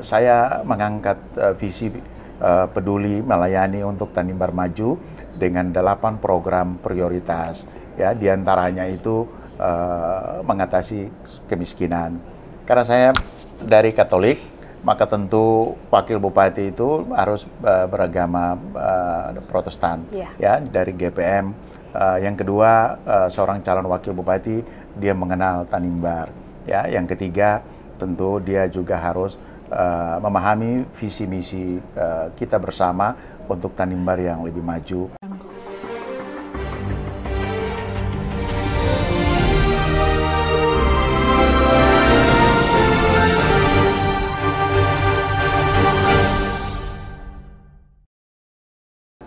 Saya mengangkat eh, visi eh, peduli melayani untuk Tanimbar Maju dengan delapan program prioritas. Ya, diantaranya itu eh, mengatasi kemiskinan. Karena saya dari Katolik, maka tentu wakil bupati itu harus beragama Protestan. Iya. Ya, dari GPM. yang kedua, seorang calon wakil bupati dia mengenal Tanimbar. Ya, yang ketiga tentu dia juga harus Eh, memahami visi misi uh, kita bersama untuk Tanimbar yang lebih maju.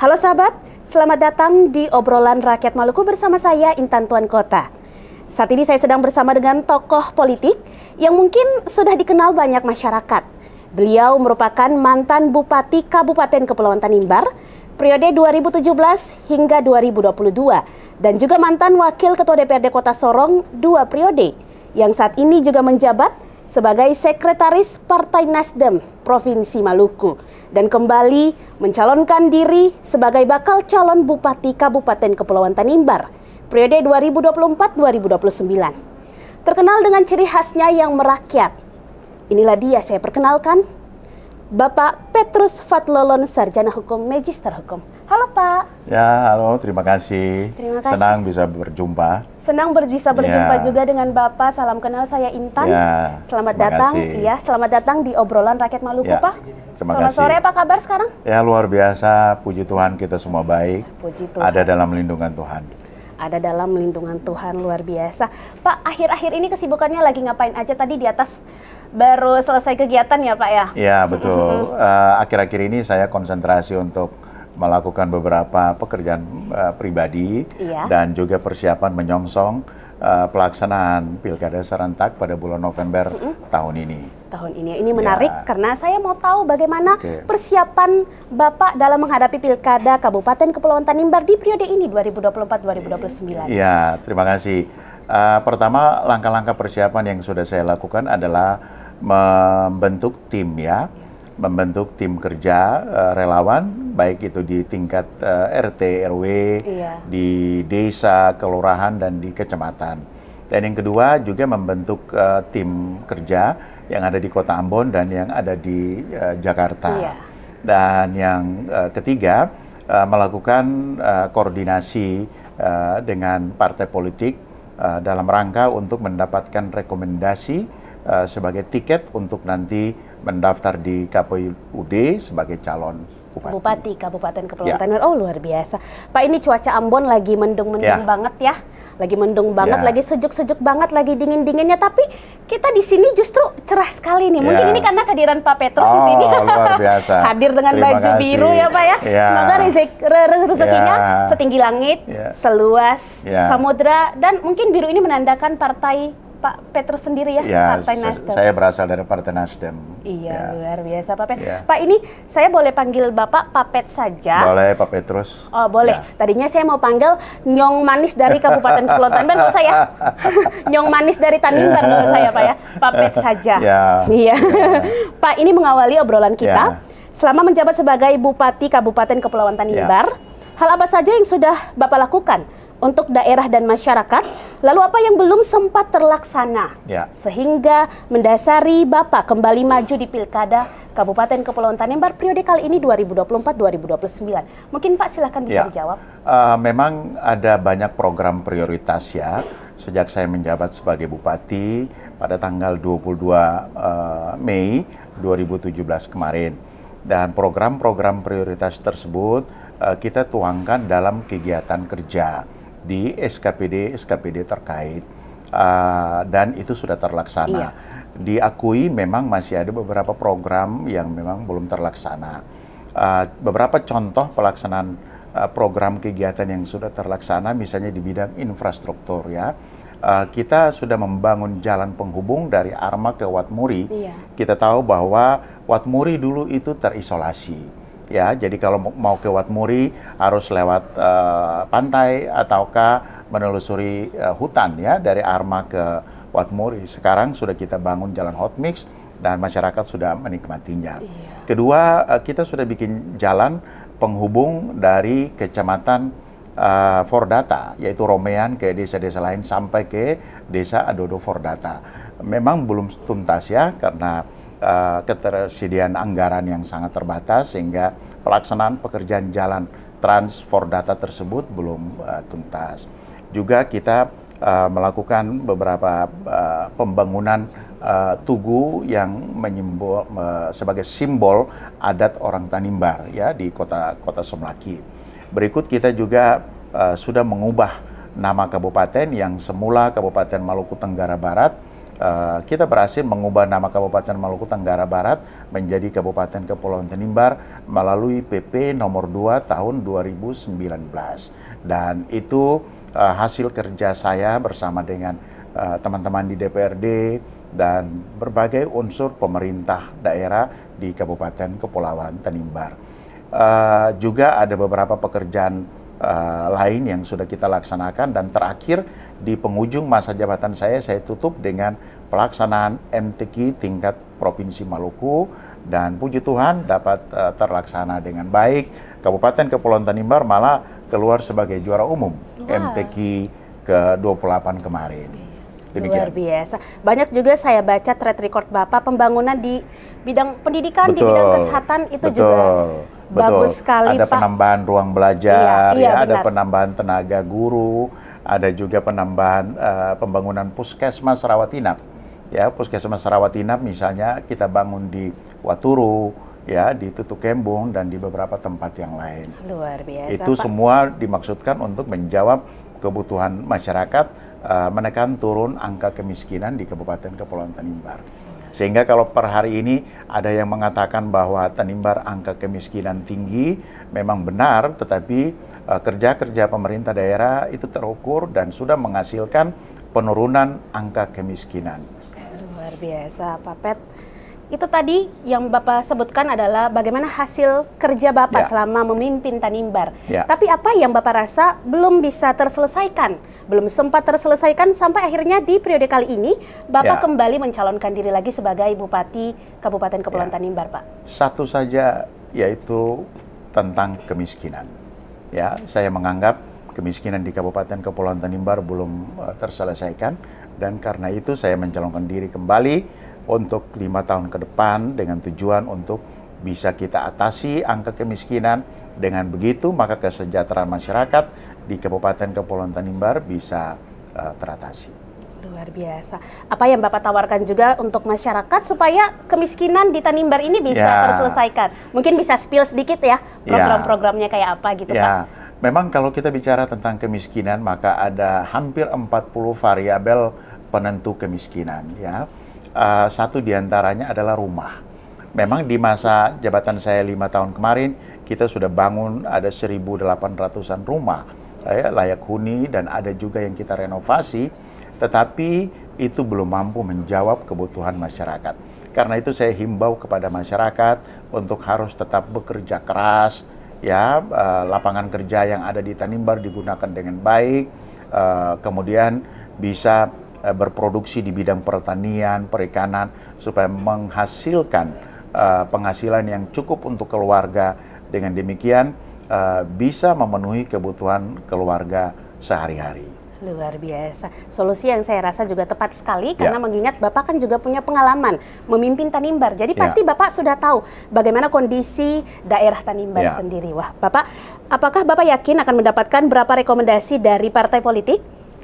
Halo sahabat, selamat datang di obrolan rakyat Maluku bersama saya Intan Tuan Kota. Saat ini saya sedang bersama dengan tokoh politik yang mungkin sudah dikenal banyak masyarakat. Beliau merupakan mantan Bupati Kabupaten Kepulauan Tanimbar periode 2017 hingga 2022 dan juga mantan Wakil Ketua DPRD Kota Sorong dua periode yang saat ini juga menjabat sebagai Sekretaris Partai Nasdem Provinsi Maluku dan kembali mencalonkan diri sebagai bakal calon Bupati Kabupaten Kepulauan Tanimbar periode 2024-2029. Terkenal dengan ciri khasnya yang merakyat. Inilah dia saya perkenalkan, Bapak Petrus Fatlolon, Sarjana Hukum, Magister Hukum. Halo Pak. Ya, halo. Terima kasih. Terima kasih. Senang bisa berjumpa. Senang ber bisa berjumpa ya. juga dengan Bapak. Salam kenal saya Intan. Ya. Selamat terima datang. Kasih. Ya, selamat datang di obrolan rakyat Maluku, ya. Pak. Terima selamat kasih. sore, apa kabar sekarang? Ya, luar biasa. Puji Tuhan kita semua baik. Puji Tuhan. Ada dalam lindungan Tuhan ada dalam lindungan Tuhan luar biasa. Pak, akhir-akhir ini kesibukannya lagi ngapain aja tadi di atas baru selesai kegiatan ya Pak ya? Ya, betul. Mm-hmm. Eh, akhir-akhir uh, ini saya konsentrasi untuk melakukan beberapa pekerjaan uh, pribadi iya. dan juga persiapan menyongsong uh, pelaksanaan pilkada serentak pada bulan November mm -hmm. tahun ini tahun ini. Ini ya. menarik ya. karena saya mau tahu bagaimana okay. persiapan Bapak dalam menghadapi Pilkada Kabupaten Kepulauan Tanimbar di periode ini 2024-2029. Ya, terima kasih. Uh, pertama, langkah-langkah persiapan yang sudah saya lakukan adalah membentuk tim ya. Membentuk tim kerja uh, relawan, baik itu di tingkat uh, eh, RT, RW, iya. di desa, kelurahan, dan di kecamatan. Dan yang kedua juga membentuk uh, tim kerja yang ada di Kota Ambon dan yang ada di uh, Jakarta. Iya. Dan yang uh, ketiga uh, melakukan uh, koordinasi uh, dengan partai politik uh, dalam rangka untuk mendapatkan rekomendasi uh, sebagai tiket untuk nanti mendaftar di KPUD sebagai calon Bupati, Bupati Kabupaten Kepulauan ya. Tanimbar. Oh luar biasa. Pak ini cuaca Ambon lagi mendung-mendung ya. banget ya. Lagi mendung banget, ya. lagi sejuk-sejuk banget, lagi dingin-dinginnya. Tapi kita di sini justru cerah sekali nih. Mungkin ya. ini karena kehadiran Pak Petrus oh, di sini. Oh, luar biasa. Hadir dengan Terima baju kasih. biru ya Pak ya. ya. Semoga rezek, re, rezekinya ya. setinggi langit, ya. seluas ya. samudra dan mungkin biru ini menandakan partai Pak Petrus sendiri ya, ya Partai Nasdem. Saya berasal dari Partai Nasdem. Iya, ya. luar biasa Pak Pet. Ya. Pak ini saya boleh panggil Bapak Pak Pet saja. Boleh Pak Petrus. Oh, boleh. Ya. Tadinya saya mau panggil Nyong Manis dari Kabupaten Kepulauan Tanimbar menurut saya. Nyong Manis dari Tanimbar menurut saya Pak ya. Pak Pet ya. saja. Ya. Iya. Ya. Pak ini mengawali obrolan kita. Ya. Selama menjabat sebagai Bupati Kabupaten Kepulauan Tanimbar, ya. hal apa saja yang sudah Bapak lakukan? untuk daerah dan masyarakat, lalu apa yang belum sempat terlaksana ya. sehingga mendasari Bapak kembali maju di Pilkada Kabupaten Kepulauan Tanimbar periode kali ini 2024-2029. Mungkin Pak silahkan bisa ya. dijawab. Uh, memang ada banyak program prioritas ya. Sejak saya menjabat sebagai bupati pada tanggal 22 uh, eh, Mei 2017 kemarin dan program-program prioritas tersebut uh, kita tuangkan dalam kegiatan kerja di SKPD SKPD terkait uh, dan itu sudah terlaksana. Iya. Diakui memang masih ada beberapa program yang memang belum terlaksana. Uh, beberapa contoh pelaksanaan uh, program kegiatan yang sudah terlaksana, misalnya di bidang infrastruktur ya. Uh, kita sudah membangun jalan penghubung dari Arma ke Watmuri. Iya. Kita tahu bahwa Watmuri dulu itu terisolasi ya. Jadi kalau mau ke Wat Muri harus lewat uh, pantai ataukah menelusuri uh, hutan ya dari Arma ke Wat Muri. Sekarang sudah kita bangun jalan hot mix dan masyarakat sudah menikmatinya. Iya. Kedua, uh, kita sudah bikin jalan penghubung dari kecamatan uh, Fordata, yaitu Romean ke desa-desa lain sampai ke desa Adodo Fordata. Memang belum tuntas ya, karena uh, ketersediaan anggaran yang sangat terbatas sehingga pelaksanaan pekerjaan jalan transfer data tersebut belum uh, tuntas. Juga kita uh, melakukan beberapa uh, pembangunan uh, tugu yang menyimbol uh, sebagai simbol adat orang Tanimbar ya di kota kota Somlaki. Berikut kita juga uh, sudah mengubah nama kabupaten yang semula Kabupaten Maluku Tenggara Barat Eh, kita berhasil mengubah nama Kabupaten Maluku Tenggara Barat menjadi Kabupaten Kepulauan Tanimbar melalui PP nomor 2 tahun 2019. Dan itu uh, hasil kerja saya bersama dengan eh, teman-teman uh, di DPRD dan berbagai unsur pemerintah daerah di Kabupaten Kepulauan Tanimbar. Uh, juga ada beberapa pekerjaan uh, lain yang sudah kita laksanakan dan terakhir di penghujung masa jabatan saya saya tutup dengan pelaksanaan MTQ tingkat Provinsi Maluku dan puji Tuhan dapat uh, terlaksana dengan baik. Kabupaten Kepulauan Tanimbar malah keluar sebagai juara umum wow. MTQ ke-28 kemarin. Demikian. Luar biasa. Banyak juga saya baca track record Bapak pembangunan di bidang pendidikan, betul, di bidang kesehatan itu betul. juga Betul. Bagus sekali ada Pak. penambahan ruang belajar, iya, iya, ya, ada penambahan tenaga guru, ada juga penambahan uh, pembangunan puskesmas rawat inap. Ya, puskesmas rawat inap misalnya kita bangun di Waturu, ya di Tutuk Kembung dan di beberapa tempat yang lain. Luar biasa. Itu Pak. semua dimaksudkan untuk menjawab kebutuhan masyarakat uh, menekan turun angka kemiskinan di Kabupaten Kepulauan Tanimbar. Sehingga kalau per hari ini ada yang mengatakan bahwa Tanimbar angka kemiskinan tinggi, memang benar, tetapi eh, kerja-kerja pemerintah daerah itu terukur dan sudah menghasilkan penurunan angka kemiskinan. Luar biasa, Pak Pet. Itu tadi yang Bapak sebutkan adalah bagaimana hasil kerja Bapak ya. selama memimpin Tanimbar. Ya. Tapi apa yang Bapak rasa belum bisa terselesaikan belum sempat terselesaikan sampai akhirnya di periode kali ini Bapak ya. kembali mencalonkan diri lagi sebagai Bupati Kabupaten Kepulauan ya. Tanimbar, Pak. Satu saja yaitu tentang kemiskinan. Ya, saya menganggap kemiskinan di Kabupaten Kepulauan Tanimbar belum uh, terselesaikan dan karena itu saya mencalonkan diri kembali untuk lima tahun ke depan dengan tujuan untuk bisa kita atasi angka kemiskinan dengan begitu, maka kesejahteraan masyarakat di Kabupaten Kepulauan Tanimbar bisa uh, teratasi. Luar biasa. Apa yang Bapak tawarkan juga untuk masyarakat supaya kemiskinan di Tanimbar ini bisa ya. terselesaikan? Mungkin bisa spill sedikit ya, ya. program-programnya kayak apa gitu ya. Pak? Memang kalau kita bicara tentang kemiskinan maka ada hampir 40 variabel penentu kemiskinan ya. Uh, satu diantaranya adalah rumah. Memang di masa jabatan saya lima tahun kemarin kita sudah bangun ada 1.800an rumah ya, layak huni dan ada juga yang kita renovasi, tetapi itu belum mampu menjawab kebutuhan masyarakat. Karena itu saya himbau kepada masyarakat untuk harus tetap bekerja keras, ya eh, lapangan kerja yang ada di Tanimbar digunakan dengan baik, eh, kemudian bisa eh, berproduksi di bidang pertanian, perikanan supaya menghasilkan penghasilan yang cukup untuk keluarga dengan demikian uh, bisa memenuhi kebutuhan keluarga sehari-hari. Luar biasa. Solusi yang saya rasa juga tepat sekali ya. karena ya. mengingat Bapak kan juga punya pengalaman memimpin Tanimbar. Jadi ya. pasti Bapak sudah tahu bagaimana kondisi daerah Tanimbar ya. sendiri. Wah, Bapak, apakah Bapak yakin akan mendapatkan berapa rekomendasi dari partai politik?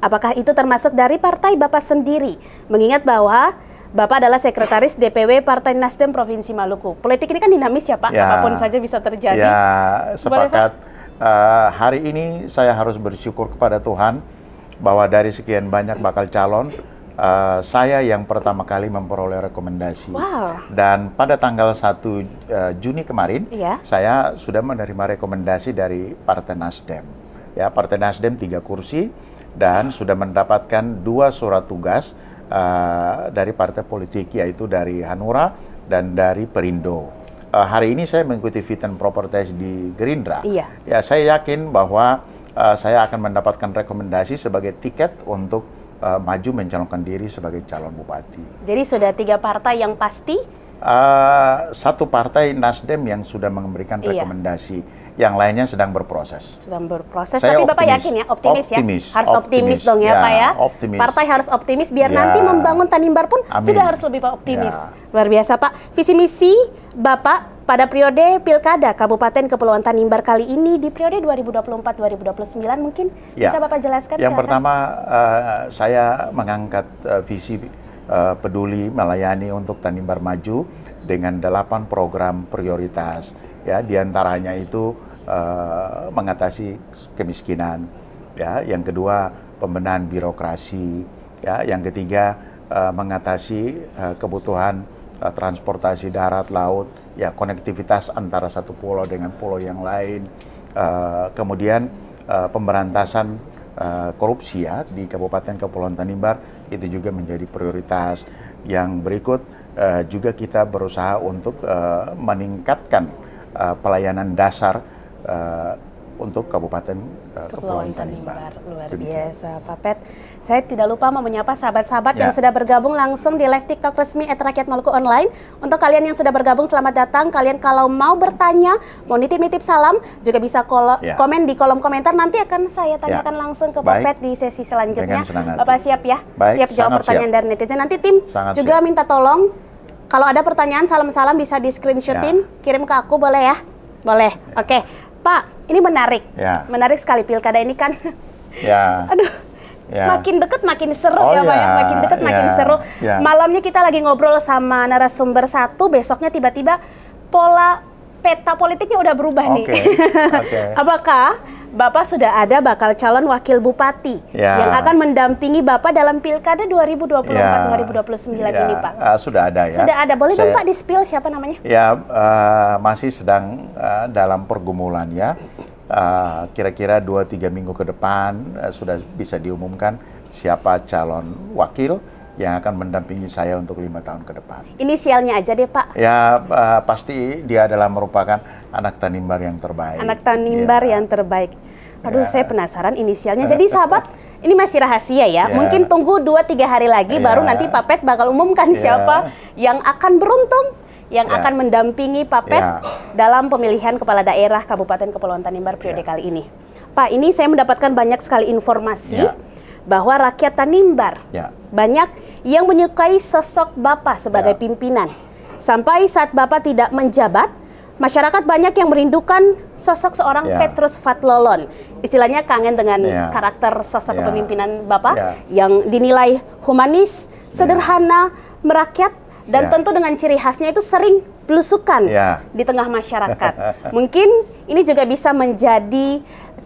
Apakah itu termasuk dari partai Bapak sendiri? Mengingat bahwa Bapak adalah sekretaris DPW Partai Nasdem Provinsi Maluku. Politik ini kan dinamis ya Pak, ya, apapun saja bisa terjadi. Ya, sepakat. uh, hari ini saya harus bersyukur kepada Tuhan bahwa dari sekian banyak bakal calon, uh, saya yang pertama kali memperoleh rekomendasi. Wow. Dan pada tanggal 1 uh, eh, Juni kemarin, ya. saya sudah menerima rekomendasi dari Partai Nasdem. Ya, Partai Nasdem tiga kursi dan sudah mendapatkan dua surat tugas uh, dari partai politik yaitu dari Hanura dan dari Perindo. Uh, hari ini saya mengikuti fit and proper test di Gerindra. Iya. Ya saya yakin bahwa uh, saya akan mendapatkan rekomendasi sebagai tiket untuk uh, maju mencalonkan diri sebagai calon bupati. Jadi sudah tiga partai yang pasti Uh, satu partai Nasdem yang sudah memberikan iya. rekomendasi. Iya yang lainnya sedang berproses. Sedang berproses. Saya Tapi optimis. Bapak yakin ya, optimis, ya? optimis ya. Harus optimis, optimis dong ya, ya Pak ya. Optimis. Partai harus optimis biar ya. nanti membangun Tanimbar pun Amin. juga harus lebih optimis. Ya. Luar biasa Pak. Visi misi Bapak pada periode Pilkada Kabupaten Kepulauan Tanimbar kali ini di periode 2024-2029 mungkin ya. bisa Bapak jelaskan? Yang silakan. pertama uh, saya mengangkat uh, visi eh, peduli melayani untuk Tanimbar maju dengan delapan program prioritas ya diantaranya itu Eh, mengatasi kemiskinan. Ya, yang kedua pembenahan birokrasi. Ya, yang ketiga uh, mengatasi uh, kebutuhan uh, transportasi darat, laut, ya konektivitas antara satu pulau dengan pulau yang lain. Uh, kemudian uh, pemberantasan uh, korupsi ya di Kabupaten Kepulauan Tanimbar itu juga menjadi prioritas. Yang berikut uh, juga kita berusaha untuk uh, meningkatkan uh, pelayanan dasar Eh, untuk Kabupaten uh, Kepulauan Tanimbar. Luar Jadi, biasa, Pak Pet. Saya tidak lupa mau menyapa sahabat-sahabat ya. yang sudah bergabung langsung di live TikTok resmi at Rakyat Maluku Online. Untuk kalian yang sudah bergabung, selamat datang. Kalian kalau mau bertanya, mau nitip-nitip salam, juga bisa ya. komen di kolom komentar. Nanti akan saya ya. tanyakan ya. langsung ke Pak Pet di sesi selanjutnya. Bapak siap ya? Baik, siap jawab pertanyaan siap. dari netizen. Nanti tim sangat juga siap. minta tolong. Kalau ada pertanyaan, salam-salam bisa di screenshotin, ya. kirim ke aku boleh ya? Boleh, ya. oke. Okay. Pak, ini menarik. Ya. Menarik sekali pilkada ini kan. Ya. Aduh. Ya. Makin deket makin seru oh, ya Pak ya, ya. makin deket ya. makin seru. Ya. Malamnya kita lagi ngobrol sama narasumber satu, besoknya tiba-tiba pola peta politiknya udah berubah okay. nih. okay. Apakah Bapak sudah ada bakal calon wakil bupati ya. yang akan mendampingi Bapak dalam Pilkada 2024-2029 ya. ya. ini, Pak. Uh, sudah ada ya. Sudah ada. Boleh Saya, dong Pak di-spill siapa namanya? Ya, uh, masih sedang uh, dalam pergumulan ya. kira kira-kira 2-3 minggu ke depan uh, sudah bisa diumumkan siapa calon wakil yang akan mendampingi saya untuk lima tahun ke depan. Inisialnya aja deh Pak. Ya uh, pasti dia adalah merupakan anak Tanimbar yang terbaik. Anak Tanimbar ya. yang terbaik. Aduh ya. saya penasaran inisialnya. Jadi sahabat ini masih rahasia ya. ya. Mungkin tunggu dua tiga hari lagi ya. baru nanti Pak Pet bakal umumkan ya. siapa yang akan beruntung yang ya. akan mendampingi Papet ya. dalam pemilihan kepala daerah Kabupaten Kepulauan Tanimbar periode ya. kali ini. Pak, ini saya mendapatkan banyak sekali informasi ya. bahwa rakyat Tanimbar ya banyak yang menyukai sosok Bapak sebagai ya. pimpinan. Sampai saat Bapak tidak menjabat, masyarakat banyak yang merindukan sosok seorang ya. Petrus Fatlolon. Istilahnya kangen dengan ya. karakter sosok ya. kepemimpinan Bapak ya. yang dinilai humanis, ya. sederhana, ya. merakyat dan ya. tentu dengan ciri khasnya itu sering belusukan ya. di tengah masyarakat. Mungkin ini juga bisa menjadi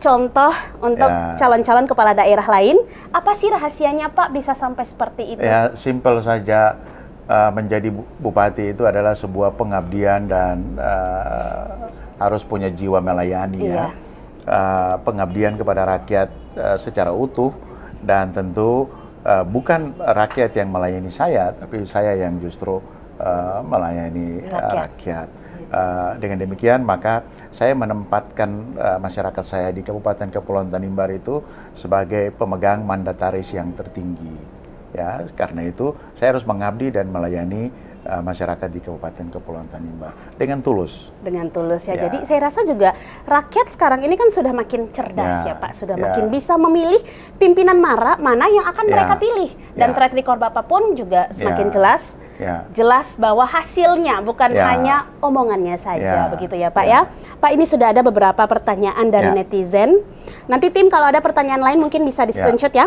contoh untuk ya. calon-calon ya. kepala daerah lain. Apa sih rahasianya Pak bisa sampai seperti itu? Ya, simple saja uh, menjadi bupati itu adalah sebuah pengabdian dan uh, harus punya jiwa melayani ya. ya. Uh, pengabdian kepada rakyat uh, secara utuh dan tentu uh, bukan rakyat yang melayani saya tapi saya yang justru uh, melayani rakyat. rakyat. Uh, dengan demikian maka saya menempatkan uh, masyarakat saya di Kabupaten Kepulauan Tanimbar itu sebagai pemegang mandataris yang tertinggi ya karena itu saya harus mengabdi dan melayani uh, masyarakat di Kabupaten Kepulauan Tanimbar dengan tulus. Dengan tulus ya. ya. Jadi saya rasa juga rakyat sekarang ini kan sudah makin cerdas ya, ya Pak, sudah ya. makin bisa memilih pimpinan mara mana yang akan ya. mereka pilih dan ya. track record Bapak pun juga ya. semakin ya. jelas. Ya. Jelas bahwa hasilnya bukan ya. hanya omongannya saja ya. begitu ya Pak ya. ya. Pak ini sudah ada beberapa pertanyaan dari ya. netizen. Nanti tim kalau ada pertanyaan lain mungkin bisa di ya. screenshot ya. ya.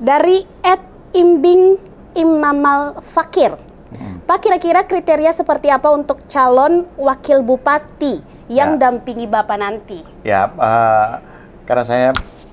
Dari Ed imbing imamal fakir. Hmm. Pak kira-kira kriteria seperti apa untuk calon wakil bupati yang ya. dampingi Bapak nanti? Ya, uh, karena saya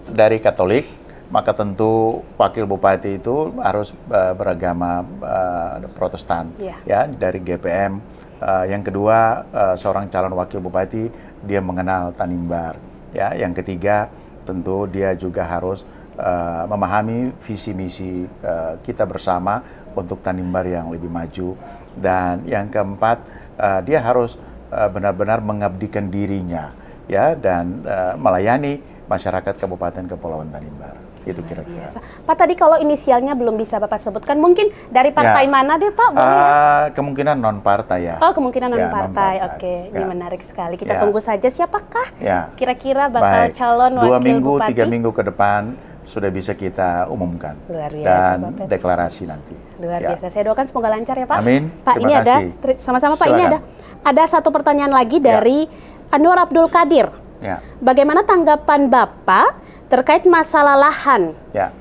dari Katolik, maka tentu wakil bupati itu harus uh, beragama uh, Protestan. Ya. ya, dari GPM. Uh, yang kedua, uh, seorang calon wakil bupati dia mengenal Tanimbar. Ya, yang ketiga tentu dia juga harus uh, memahami visi misi uh, kita bersama untuk Tanimbar yang lebih maju dan yang keempat uh, dia harus benar-benar uh, mengabdikan dirinya ya dan uh, melayani masyarakat Kabupaten Kepulauan Tanimbar itu kira-kira. Pak tadi kalau inisialnya belum bisa Bapak sebutkan, mungkin dari ya. partai ya. mana deh Pak? uh, Kemungkinan non partai ya. Oh kemungkinan ya, non partai, oke, ya. ini menarik sekali. Kita ya. tunggu saja siapakah kira-kira bakal Baik. calon wakil Dua minggu, Bupati? tiga minggu ke depan sudah bisa kita umumkan Luar biasa, dan Bapak. deklarasi nanti. Luar ya. biasa. Saya doakan semoga lancar ya Pak. Amin. Pak Terima ini kasih. ada sama-sama Pak Silakan. ini ada ada satu pertanyaan lagi ya. dari ya. Anwar Abdul Kadir. Ya. Bagaimana tanggapan Bapak terkait masalah lahan? Ya.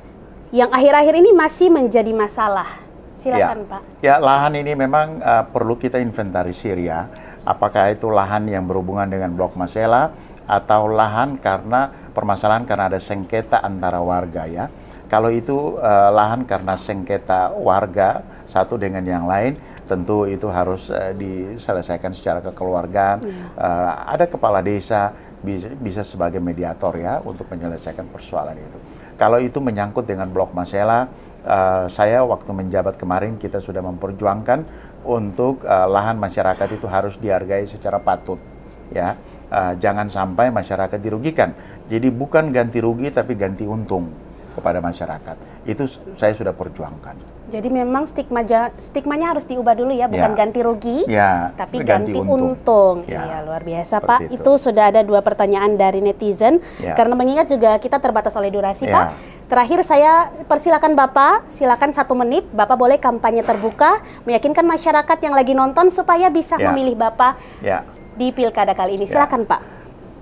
Yang akhir-akhir ini masih menjadi masalah. Silakan ya. Pak. Ya, lahan ini memang uh, perlu kita inventarisir ya. Apakah itu lahan yang berhubungan dengan blok masela atau lahan karena permasalahan karena ada sengketa antara warga ya. Kalau itu uh, lahan karena sengketa warga satu dengan yang lain, tentu itu harus uh, diselesaikan secara kekeluargaan. Yeah. Iya. Uh, ada kepala desa bisa, bisa sebagai mediator ya untuk menyelesaikan persoalan itu. Kalau itu menyangkut dengan blok masela, Uh, saya waktu menjabat kemarin kita sudah memperjuangkan untuk uh, lahan masyarakat itu harus dihargai secara patut ya uh, jangan sampai masyarakat dirugikan. Jadi bukan ganti rugi tapi ganti untung kepada masyarakat. Itu saya sudah perjuangkan. Jadi memang stigma stigmanya harus diubah dulu ya, bukan ya. ganti rugi, ya. tapi ganti, ganti untung. untung. Ya. ya luar biasa Seperti Pak. Itu. itu sudah ada dua pertanyaan dari netizen. Ya. Karena mengingat juga kita terbatas oleh durasi ya. Pak. Terakhir saya persilakan Bapak, silakan satu menit, Bapak boleh kampanye terbuka, meyakinkan masyarakat yang lagi nonton supaya bisa ya. memilih Bapak. Ya di pilkada kali ini. Ya. Silakan ya. Pak.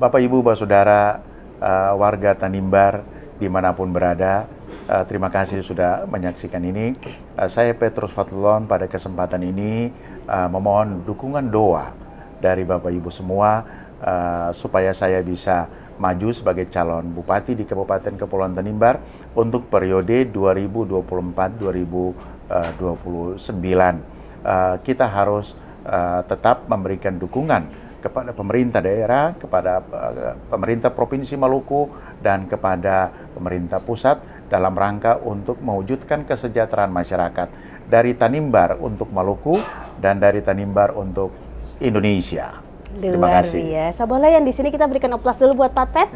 Bapak Ibu, Bapak Saudara, uh, warga Tanimbar dimanapun berada, uh, terima kasih sudah menyaksikan ini. Uh, saya Petrus Fatulon pada kesempatan ini uh, memohon dukungan doa dari Bapak Ibu semua uh, supaya saya bisa maju sebagai calon bupati di Kabupaten Kepulauan Tanimbar untuk periode 2024-2029. Uh, kita harus uh, tetap memberikan dukungan kepada pemerintah daerah, kepada eh, pemerintah provinsi Maluku, dan kepada pemerintah pusat dalam rangka untuk mewujudkan kesejahteraan masyarakat dari Tanimbar untuk Maluku dan dari Tanimbar untuk Indonesia. Terima Luar biasa. Boleh yang di sini kita berikan oplas dulu buat Pat Ya.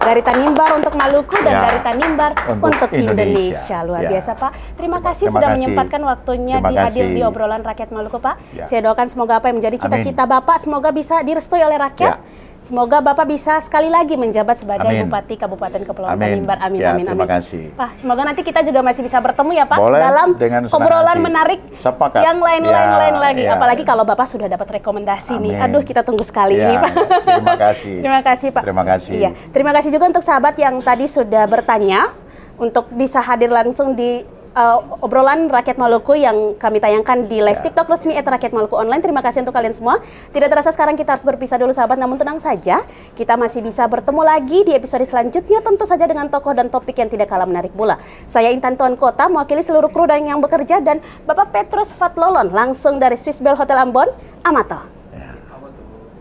Dari Tanimbar untuk Maluku dan ya. dari Tanimbar untuk, untuk Indonesia. Indonesia. Luar ya. biasa Pak. Terima, terima kasih terima sudah kasih. menyempatkan waktunya terima di hadir di obrolan rakyat Maluku Pak. Ya. Saya doakan semoga apa yang menjadi cita-cita Bapak semoga bisa direstui oleh rakyat. Ya Semoga Bapak bisa sekali lagi menjabat sebagai amin. Bupati Kabupaten Kepulauan amin. Tanimbar. Amin, ya, amin, terima amin. Terima kasih. Pak, semoga nanti kita juga masih bisa bertemu ya Pak Boleh, dalam dengan obrolan hati. menarik Sepakat. yang lain-lain ya, lagi. Ya. Apalagi kalau Bapak sudah dapat rekomendasi amin. nih. Aduh, kita tunggu sekali ya, ini Pak. Terima kasih. terima kasih Pak. Terima kasih. Iya. Terima kasih juga untuk sahabat yang tadi sudah bertanya untuk bisa hadir langsung di uh, obrolan rakyat Maluku yang kami tayangkan di live yeah. TikTok resmi at rakyat Maluku online. Terima kasih untuk kalian semua. Tidak terasa sekarang kita harus berpisah dulu sahabat, namun tenang saja, kita masih bisa bertemu lagi di episode selanjutnya tentu saja dengan tokoh dan topik yang tidak kalah menarik pula. Saya Intan Tuan Kota mewakili seluruh kru dan yang bekerja dan Bapak Petrus Fatlolon langsung dari Swiss Bell Hotel Ambon, Amato.